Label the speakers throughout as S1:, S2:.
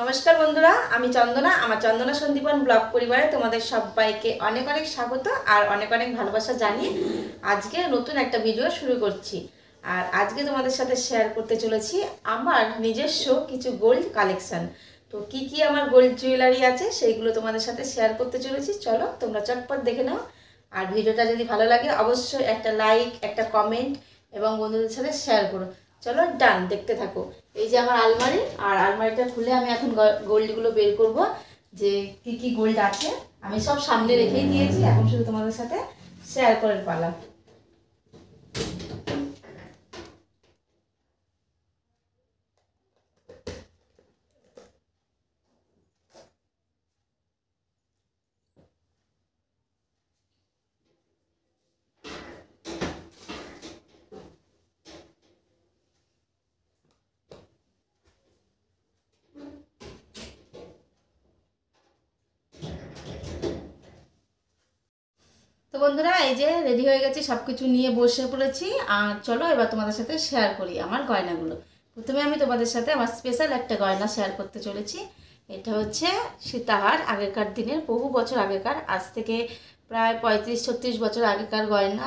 S1: নমস্কার বন্ধুরা আমি চন্দনা আমার চন্দনা সন্দীপন ব্লগ পরিবারে তোমাদের সবাইকে অনেক অনেক স্বাগত আর অনেক অনেক ভালোবাসা জানিয়ে আজকে নতুন একটা ভিডিও শুরু করছি আর আজকে তোমাদের সাথে শেয়ার করতে চলেছি আমার নিজস্ব কিছু গোল্ড কালেকশান তো কি কি আমার গোল্ড জুয়েলারি আছে সেইগুলো তোমাদের সাথে শেয়ার করতে চলেছি চলো তোমরা চটপট দেখে নাও আর ভিডিওটা যদি ভালো লাগে অবশ্যই একটা লাইক একটা কমেন্ট এবং বন্ধুদের সাথে শেয়ার করো চলো ডান দেখতে থাকো এই যে আমার আলমারি আর আলমারিটা খুলে আমি এখন গোল্ডগুলো বের করব যে কি কি গোল্ড আছে আমি সব সামনে রেখেই দিয়েছি এখন শুধু তোমাদের সাথে শেয়ার করে পারলাম বন্ধুরা এই যে রেডি হয়ে গেছে সব কিছু নিয়ে বসে পড়েছি আর চলো এবার তোমাদের সাথে শেয়ার করি আমার গয়নাগুলো প্রথমে আমি তোমাদের সাথে আমার স্পেশাল একটা গয়না শেয়ার করতে চলেছি এটা হচ্ছে সীতাহার আগেকার দিনের বহু বছর আগেকার আজ থেকে প্রায় পঁয়ত্রিশ ছত্রিশ বছর আগেকার গয়না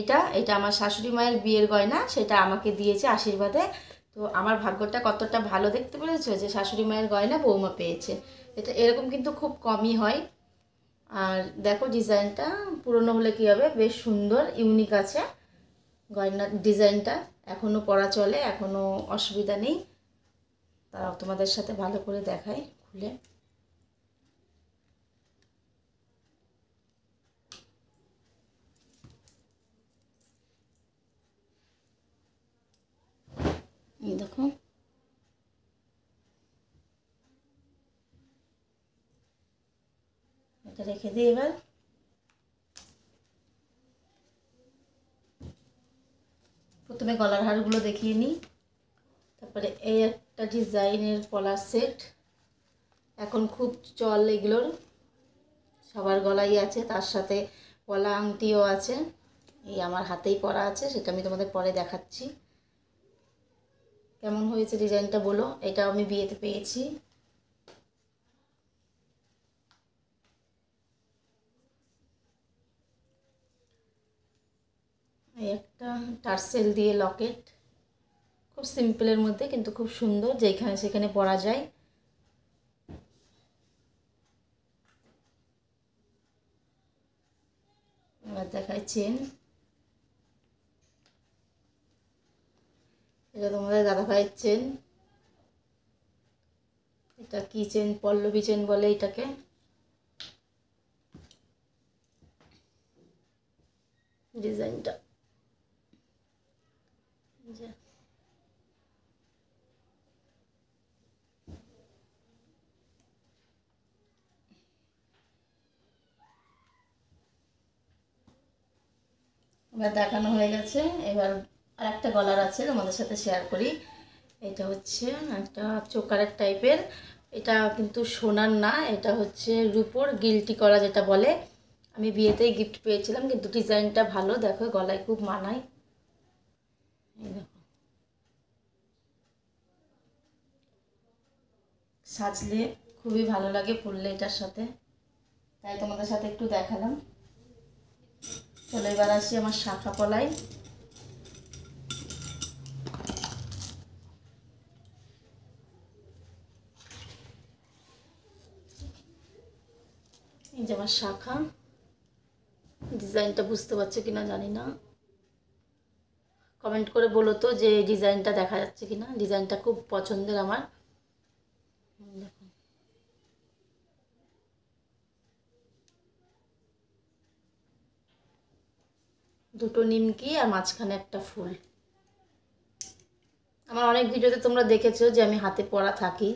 S1: এটা এটা আমার শাশুড়ি মায়ের বিয়ের গয়না সেটা আমাকে দিয়েছে আশীর্বাদে তো আমার ভাগ্যটা কতটা ভালো দেখতে পেরেছো যে শাশুড়ি মায়ের গয়না বৌমা পেয়েছে এটা এরকম কিন্তু খুব কমই হয় আর দেখো ডিজাইনটা পুরনো হলে কি হবে বেশ সুন্দর ইউনিক আছে গয়নার ডিজাইনটা এখনও পরা চলে এখনও অসুবিধা নেই তারাও তোমাদের সাথে ভালো করে দেখাই খুলে দেখো এটা রেখে দিই এবার প্রথমে গলার হারগুলো দেখিয়ে নিই তারপরে এই একটা ডিজাইনের পলার সেট এখন খুব চল এগুলোর সবার গলাই আছে তার সাথে পলা আংটিও আছে এই আমার হাতেই পরা আছে সেটা আমি তোমাদের পরে দেখাচ্ছি কেমন হয়েছে ডিজাইনটা বলো এটা আমি বিয়েতে পেয়েছি একটা টার্সেল দিয়ে লকেট খুব সিম্পলের মধ্যে কিন্তু খুব সুন্দর যেখানে সেখানে পরা যায় এবার দেখায় চেন এটা তোমাদের দাদা ভাইয়ের চেন এটা কি চেন পল্লবী চেন বলে এটাকে এবার দেখানো হয়ে গেছে এবার আর একটা গলার আছে তোমাদের সাথে শেয়ার করি এটা হচ্ছে একটা চোকারের টাইপের এটা কিন্তু সোনার না এটা হচ্ছে রুপোর গিলটি করা যেটা বলে আমি বিয়েতেই গিফট পেয়েছিলাম কিন্তু ডিজাইনটা ভালো দেখো গলায় খুব মানায় সাজলে খুবই ভালো লাগে পরলে এটার সাথে তাই তোমাদের সাথে একটু দেখালাম তাহলে এবার আসি আমার শাখা কলাই এই যে আমার শাখা ডিজাইনটা বুঝতে পারছে কিনা জানি না কমেন্ট করে বলো তো যে ডিজাইনটা দেখা যাচ্ছে কিনা ডিজাইনটা খুব পছন্দের আমার দুটো নিমকি আর মাঝখানে একটা ফুল আমার অনেক ভিডিওতে তোমরা দেখেছো যে আমি হাতে পড়া থাকি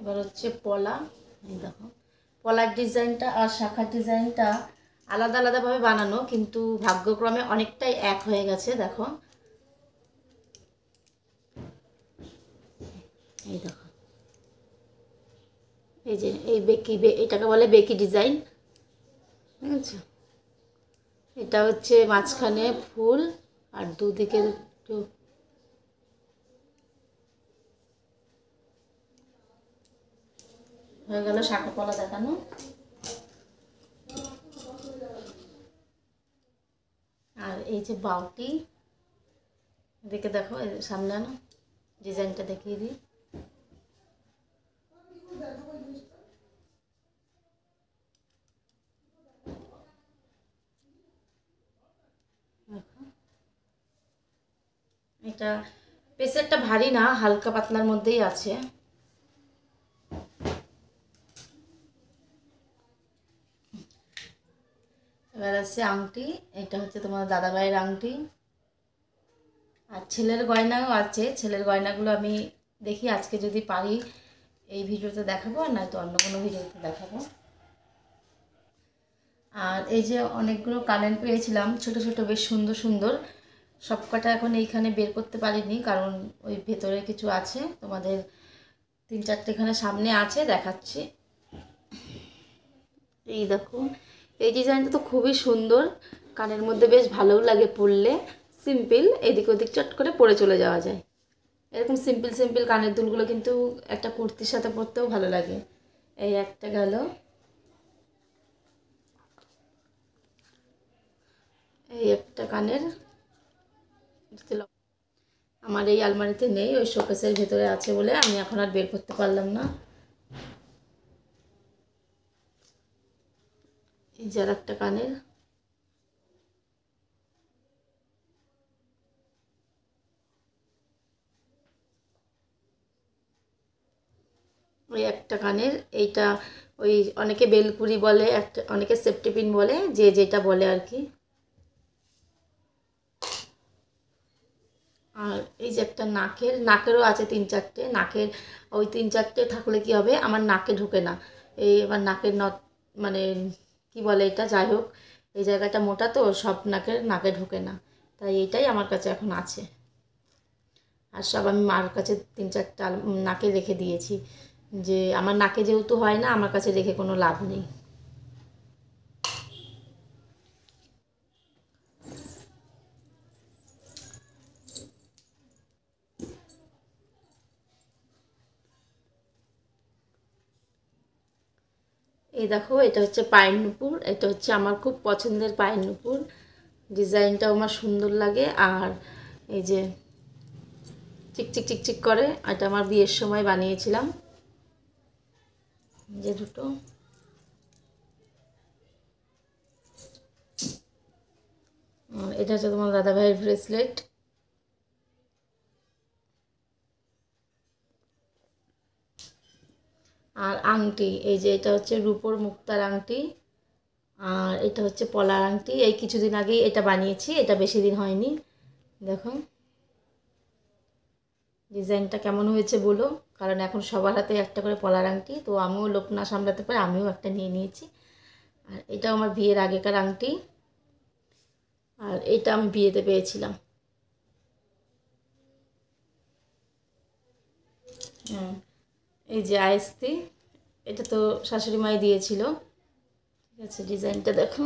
S1: এবার হচ্ছে পলা এই দেখো পলার ডিজাইনটা আর শাখার ডিজাইনটা আলাদা আলাদাভাবে বানানো কিন্তু ভাগ্যক্রমে অনেকটাই এক হয়ে গেছে দেখো এই দেখো এই যে এই বেকি এটাকে বলে বেকি ডিজাইন ঠিক আছে এটা হচ্ছে মাঝখানে ফুল আর দুদিকে একটু হয়ে গেল শাখা পলা দেখানো আর এই যে বাউটি দেখে দেখো সামনে ডিজাইনটা দেখিয়ে দিই এটা প্রেসারটা ভারী না হালকা পাতলার মধ্যেই আছে এবার আছে আংটি এটা হচ্ছে তোমার দাদাভাইয়ের আংটি আর ছেলের গয়নাও আছে ছেলের গয়নাগুলো আমি দেখি আজকে যদি পারি এই ভিডিওতে দেখাবো আর নয়তো অন্য কোনো ভিডিওতে দেখাবো আর এই যে অনেকগুলো কানের পেয়েছিলাম ছোট ছোট বেশ সুন্দর সুন্দর সব কটা এখন এইখানে বের করতে পারিনি কারণ ওই ভেতরে কিছু আছে তোমাদের তিন চারটে এখানে সামনে আছে দেখাচ্ছি এই দেখো এই ডিজাইনটা তো খুবই সুন্দর কানের মধ্যে বেশ ভালোও লাগে পরলে সিম্পল এদিক ওদিক চট করে পরে চলে যাওয়া যায় এরকম সিম্পল সিম্পল কানের দুলগুলো কিন্তু একটা কুর্তির সাথে পরতেও ভালো লাগে এই একটা গেল এই একটা কানের আমার এই আলমারিতে নেই ওই শোকেসের ভেতরে আছে বলে আমি এখন আর বের করতে পারলাম না এই যার একটা কানের ওই একটা কানের এইটা ওই অনেকে বেলকুড়ি বলে একটা অনেকে সেফটিপিন বলে যে যেটা বলে আর কি এই যে একটা নাকের নাকেরও আছে তিন চারটে নাকের ওই তিন চারটে থাকলে কি হবে আমার নাকে ঢোকে না এই এবার নাকের নট মানে কি বলে এটা যাই হোক এই জায়গাটা মোটা তো সব নাকের নাকে ঢোকে না তাই এটাই আমার কাছে এখন আছে আর সব আমি মার কাছে তিন চারটা নাকে রেখে দিয়েছি যে আমার নাকে যেহেতু হয় না আমার কাছে রেখে কোনো লাভ নেই এই দেখো এটা হচ্ছে পায়ের নুপুর এটা হচ্ছে আমার খুব পছন্দের পায়ের নুপুর ডিজাইনটাও আমার সুন্দর লাগে আর এই যে চিকচিক চিকচিক করে এটা আমার বিয়ের সময় বানিয়েছিলাম যে দুটো এটা হচ্ছে তোমার দাদাভাইয়ের ব্রেসলেট আর আংটি এই যে এটা হচ্ছে রূপোর মুক্তার আংটি আর এটা হচ্ছে পলার আংটি এই কিছুদিন আগেই এটা বানিয়েছি এটা বেশি দিন হয়নি দেখো ডিজাইনটা কেমন হয়েছে বলো কারণ এখন সবার হাতে একটা করে পলার আংটি তো আমিও লোক না সামলাতে পারি আমিও একটা নিয়ে নিয়েছি আর এটাও আমার বিয়ের আগেকার আংটি আর এটা আমি বিয়েতে পেয়েছিলাম এই যে আইস্তি এটা তো শাশুড়ি মাই দিয়েছিল ঠিক আছে ডিজাইনটা দেখো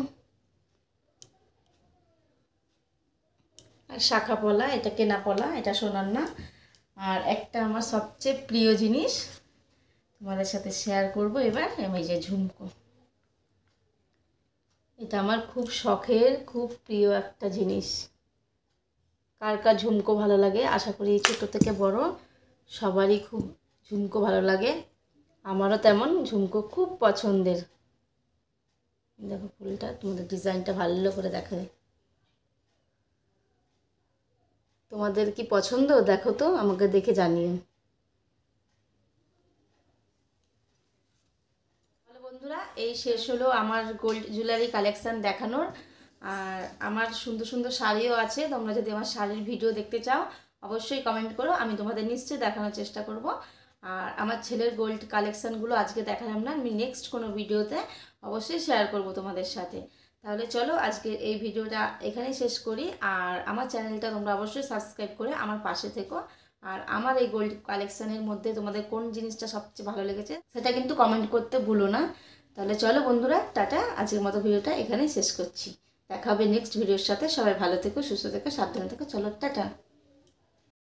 S1: আর শাখা পলা এটা কেনা পলা এটা সোনার না আর একটা আমার সবচেয়ে প্রিয় জিনিস তোমাদের সাথে শেয়ার করব এবার আমি যে ঝুমকো এটা আমার খুব শখের খুব প্রিয় একটা জিনিস কার কার ঝুমকো ভালো লাগে আশা করি ছোটো থেকে বড় সবারই খুব ঝুমকো ভালো লাগে আমারও তেমন ঝুমকো খুব পছন্দের দেখো ফুলটা তোমাদের ডিজাইনটা ভালো করে দেখাবে তোমাদের কি পছন্দ দেখো তো আমাকে দেখে জানিও ভালো বন্ধুরা এই শেষ হলো আমার গোল্ড জুয়েলারি কালেকশান দেখানোর আর আমার সুন্দর সুন্দর শাড়িও আছে তোমরা যদি আমার শাড়ির ভিডিও দেখতে চাও অবশ্যই কমেন্ট করো আমি তোমাদের নিশ্চয়ই দেখানোর চেষ্টা করব আর আমার ছেলের গোল্ড কালেকশানগুলো আজকে দেখালাম না আমি নেক্সট কোনো ভিডিওতে অবশ্যই শেয়ার করব তোমাদের সাথে তাহলে চলো আজকে এই ভিডিওটা এখানেই শেষ করি আর আমার চ্যানেলটা তোমরা অবশ্যই সাবস্ক্রাইব করে আমার পাশে থেকো আর আমার এই গোল্ড কালেকশানের মধ্যে তোমাদের কোন জিনিসটা সবচেয়ে ভালো লেগেছে সেটা কিন্তু কমেন্ট করতে ভুলো না তাহলে চলো বন্ধুরা টাটা আজকের মতো ভিডিওটা এখানেই শেষ করছি দেখা হবে নেক্সট ভিডিওর সাথে সবাই ভালো থেকো সুস্থ থেকো সাবধানে থেকো চলো টাটা